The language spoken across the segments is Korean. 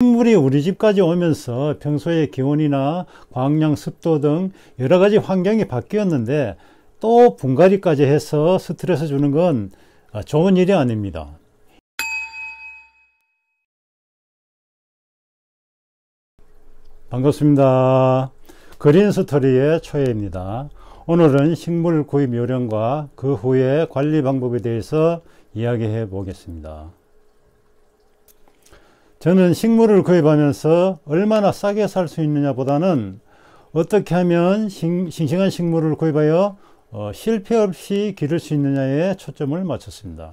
식물이 우리 집까지 오면서 평소에 기온이나 광량, 습도 등 여러 가지 환경이 바뀌었는데 또 분갈이까지 해서 스트레스 주는 건 좋은 일이 아닙니다. 반갑습니다. 그린스토리의 초혜입니다. 오늘은 식물 구입 요령과 그후에 관리 방법에 대해서 이야기해 보겠습니다. 저는 식물을 구입하면서 얼마나 싸게 살 수 있느냐 보다는 어떻게 하면 싱, 싱한 식물을 구입하여 어, 실패 없이 기를 수 있느냐에 초점을 맞췄습니다.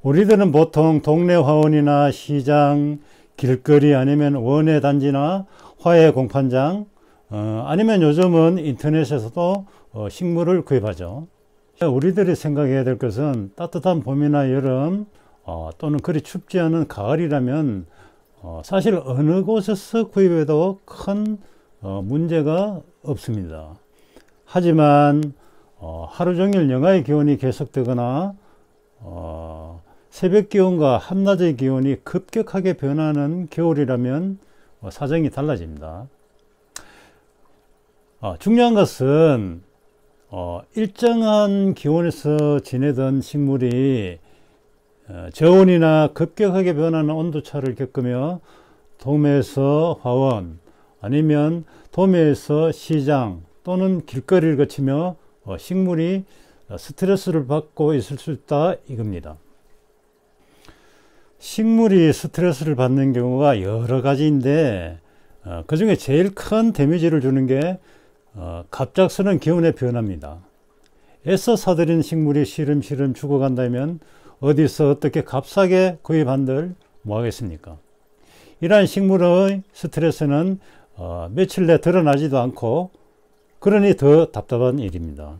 우리들은 보통 동네 화원이나 시장, 길거리 아니면 원예 단지나 화훼 공판장 어, 아니면 요즘은 인터넷에서도 어, 식물을 구입하죠. 우리들이 생각해야 될 것은 따뜻한 봄이나 여름 어, 또는 그리 춥지 않은 가을이라면 어, 사실 어느 곳에서 구입해도 큰 어, 문제가 없습니다. 하지만 어, 하루 종일 영하의 기온이 계속되거나 어, 새벽 기온과 한낮의 기온이 급격하게 변하는 겨울이라면 어, 사정이 달라집니다. 중요한 것은 일정한 기온에서 지내던 식물이 어, 저온이나 급격하게 변하는 온도차를 겪으며 도매에서 화원 아니면 도매에서 시장 또는 길거리를 거치며 어, 식물이 어, 스트레스를 받고 있을 수 있다 이겁니다. 식물이 스트레스를 받는 경우가 여러 가지인데 그 중에 제일 큰 데미지를 주는 게 갑작스런 기온의 변화입니다. 애써 사들인 식물이 시름시름 죽어간다면 어디서 어떻게 값싸게 구입한들 뭐하겠습니까? 이러한 식물의 스트레스는 어, 며칠 내 드러나지도 않고 그러니 더 답답한 일입니다.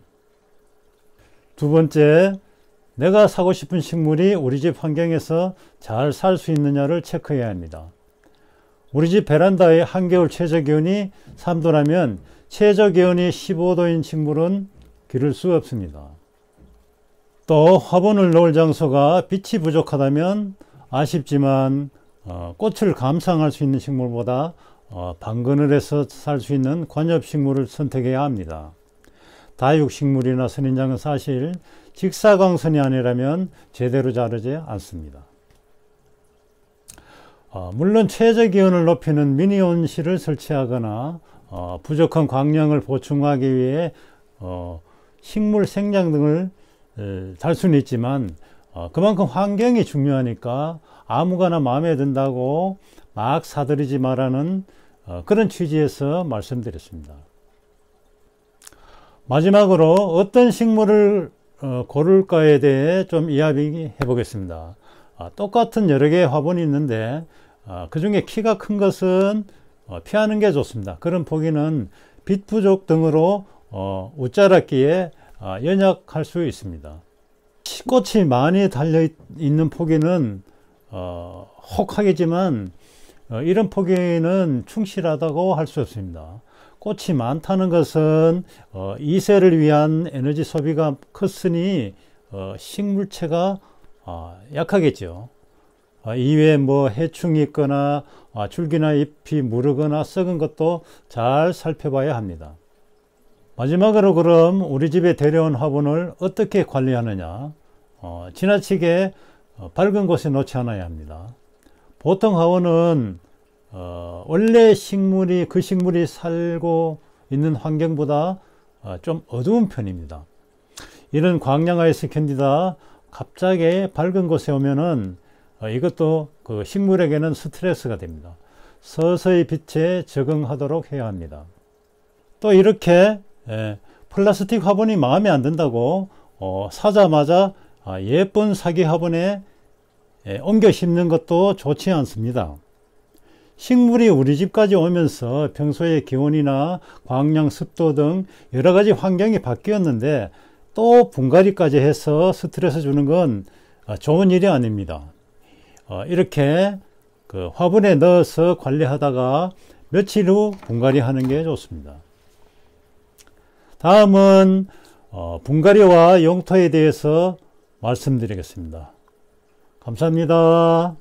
두 번째, 내가 사고 싶은 식물이 우리 집 환경에서 잘 살 수 있느냐를 체크해야 합니다. 우리 집 베란다의 한겨울 최저기온이 3도라면 최저기온이 15도인 식물은 기를 수 없습니다. 또 화분을 넣을 장소가 빛이 부족하다면 아쉽지만 어, 꽃을 감상할 수 있는 식물보다 어, 방그늘에서 살 수 있는 관엽식물을 선택해야 합니다. 다육식물이나 선인장은 사실 직사광선이 아니라면 제대로 자르지 않습니다. 어, 물론 최저기온을 높이는 미니온실을 설치하거나 어, 부족한 광량을 보충하기 위해 어, 식물 생장 등을 예, 살 수는 있지만 어, 그만큼 환경이 중요하니까 아무거나 마음에 든다고 막 사들이지 말라는 어, 그런 취지에서 말씀드렸습니다. 마지막으로 어떤 식물을 어, 고를까에 대해 좀 이야기해 보겠습니다. 아, 똑같은 여러 개의 화분이 있는데 아, 그 중에 키가 큰 것은 어, 피하는 게 좋습니다. 그런 포기는 빛 부족 등으로 웃자랐기에 어, 아, 연약할 수 있습니다. 꽃이 많이 달려 있는 포기는 어, 혹하겠지만 어, 이런 포기는 충실하다고 할 수 없습니다. 꽃이 많다는 것은 어, 이세를 위한 에너지 소비가 컸으니 어, 식물체가 어, 약하겠죠. 어, 이외에 뭐 해충이 있거나 어, 줄기나 잎이 무르거나 썩은 것도 잘 살펴봐야 합니다. 마지막으로 그럼 우리 집에 데려온 화분을 어떻게 관리하느냐 어, 지나치게 어, 밝은 곳에 놓지 않아야 합니다 보통 화원은 어, 원래 식물이 그 식물이 살고 있는 환경보다 어, 좀 어두운 편입니다 이런 광량화에서 견디다 갑자기 밝은 곳에 오면은 어, 이것도 그 식물에게는 스트레스가 됩니다 서서히 빛에 적응하도록 해야 합니다 또 이렇게 예, 플라스틱 화분이 마음에 안 든다고 어, 사자마자 아, 예쁜 사기 화분에 예, 옮겨 심는 것도 좋지 않습니다. 식물이 우리 집까지 오면서 평소에 기온이나 광량, 습도 등 여러 가지 환경이 바뀌었는데 또 분갈이까지 해서 스트레스 주는 건 아, 좋은 일이 아닙니다. 어, 이렇게 그 화분에 넣어서 관리하다가 며칠 후 분갈이 하는 게 좋습니다. 다음은 어, 분갈이와 영토에 대해서 말씀드리겠습니다. 감사합니다.